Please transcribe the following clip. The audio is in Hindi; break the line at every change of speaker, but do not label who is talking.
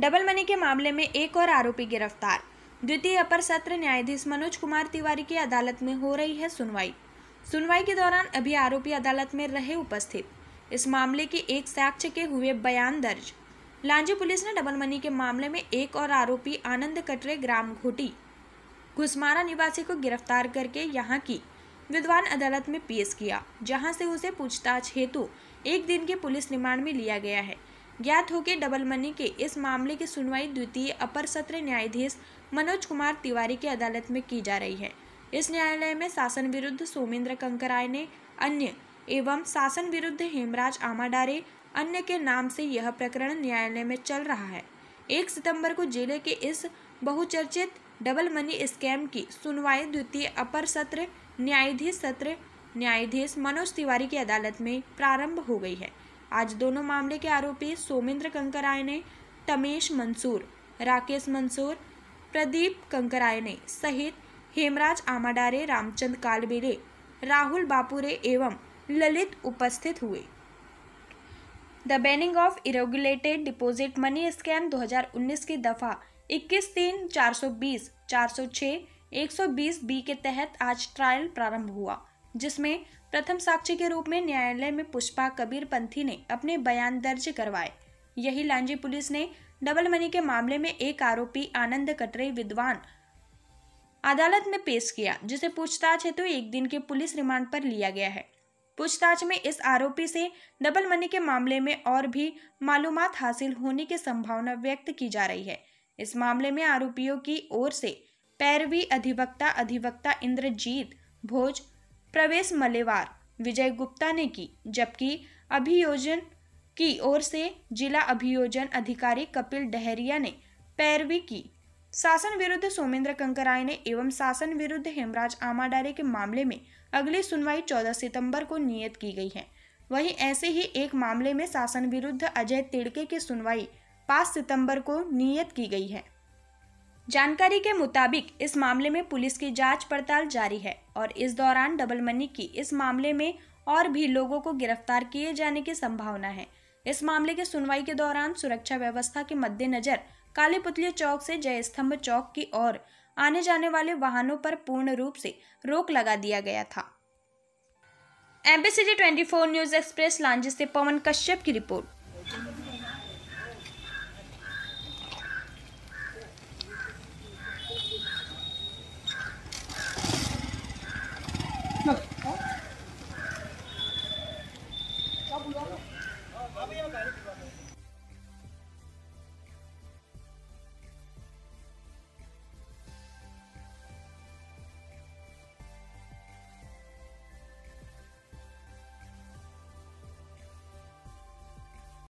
डबल मनी के मामले में एक और आरोपी गिरफ्तार द्वितीय अपर सत्र न्यायाधीश मनोज कुमार तिवारी की अदालत में हो रही है सुनवाई सुनवाई के दौरान अभी आरोपी अदालत में रहे उपस्थित इस मामले के एक साक्ष्य के हुए बयान दर्ज लांजी पुलिस ने डबल मनी के मामले में एक और आरोपी आनंद कटरे ग्राम घोटी घुसमारा निवासी को गिरफ्तार करके यहाँ की विद्वान अदालत में पेश किया जहां से उसे पूछताछ हेतु एक दिन के पुलिस रिमांड में लिया गया है ज्ञात हो कि डबल मनी के इस मामले की सुनवाई द्वितीय अपर सत्र न्यायाधीश मनोज कुमार तिवारी की अदालत में की जा रही है इस न्यायालय में शासन विरुद्ध सोमेंद्र कंकराय ने अन्य एवं शासन विरुद्ध हेमराज आमाडारे अन्य के नाम से यह प्रकरण न्यायालय में चल रहा है एक सितंबर को जिले के इस बहुचर्चित डबल मनी स्कैम की सुनवाई द्वितीय अपर सत्र न्यायाधीश सत्र न्यायाधीश मनोज तिवारी की अदालत में प्रारंभ हो गई है आज दोनों मामले के आरोपी सोमेंद्र कंकराय ने तमेश मंसूर राकेश मंसूर प्रदीप कंकराय ने सहित हेमराज आमाडारे रामचंद कालबेरे राहुल बापुरे एवं ललित उपस्थित हुए the banning of irregulated deposit money scam 2019 की दफा 21 तीन 420, 406, 120 बी के तहत आज ट्रायल प्रारंभ हुआ जिसमें प्रथम साक्षी के रूप में न्यायालय में पुष्पा कबीर पंथी ने अपने बयान दर्ज करवाए यही लांजी पुलिस ने डबल मनी के मामले में एक आरोपी आनंद कटरे विद्वान अदालत में पेश किया जिसे पूछताछ हेतु तो एक दिन के पुलिस रिमांड पर लिया गया है पूछताछ में इस आरोपी से डबल मनी के मामले में और भी मालूम हासिल होने की संभावना व्यक्त की जा रही है इस मामले में आरोपियों की ओर से पैरवी अधिवक्ता अधिवक्ता इंद्रजीत भोज प्रवेश मलेवार विजय गुप्ता ने की जबकि अभियोजन की ओर से जिला अभियोजन अधिकारी कपिल डहरिया ने पैरवी की शासन विरुद्ध सोमेंद्र कंकराय ने एवं शासन विरुद्ध हेमराज आमाडारे के मामले में अगली सुनवाई 14 सितंबर को नियत की गई है वहीं ऐसे ही एक मामले में शासन विरुद्ध अजय तिड़के की सुनवाई 5 सितंबर को नियत की गई है जानकारी के मुताबिक इस मामले में पुलिस की जांच पड़ताल जारी है और इस दौरान डबल मनी की इस मामले में और भी लोगों को गिरफ्तार किए जाने की संभावना है इस मामले की सुनवाई के दौरान सुरक्षा व्यवस्था के मद्देनजर काली पुतली चौक से जय स्तंभ चौक की ओर आने जाने वाले वाहनों पर पूर्ण रूप से रोक लगा दिया गया था twenty four news express Lanji से पवन कश्यप की रिपोर्ट